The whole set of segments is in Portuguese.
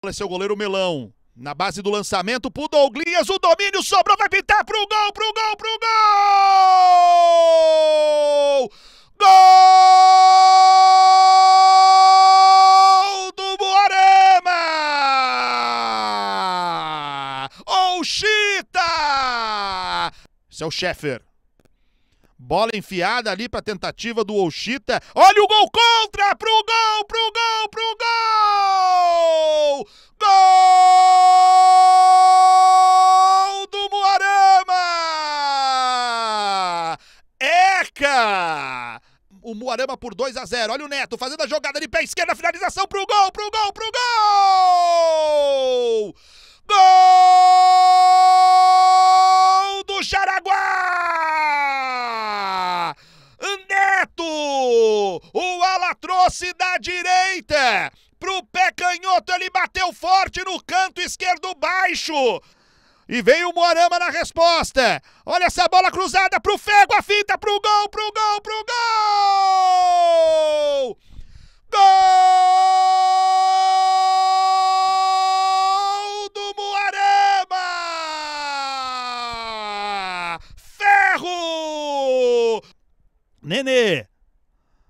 É o goleiro Melão. Na base do lançamento pro Douglas, o domínio sobrou, vai pintar pro gol, pro gol, pro gol! Gol do Borema! Olchita! Seu Sheffer. Bola enfiada ali pra tentativa do Oxita. Olha o gol contra, pro gol, pro gol! o Moarama por 2 a 0. Olha o Neto fazendo a jogada de pé esquerda, finalização pro gol, pro gol, pro gol! Gol do Jaraguá! Neto! O ala trouxe da direita! Pro pé canhoto ele bateu forte no canto esquerdo baixo. E vem o Moarama na resposta. Olha essa bola cruzada pro Fego, a fita pro gol, pro gol, pro gol! Gol do Moarama! Ferro! Nenê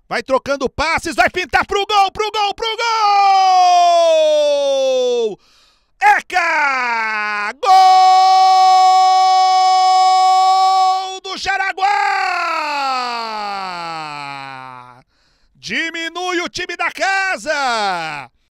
vai trocando passes, vai pintar pro gol, pro gol, pro gol! Eca! Diminui o time da casa!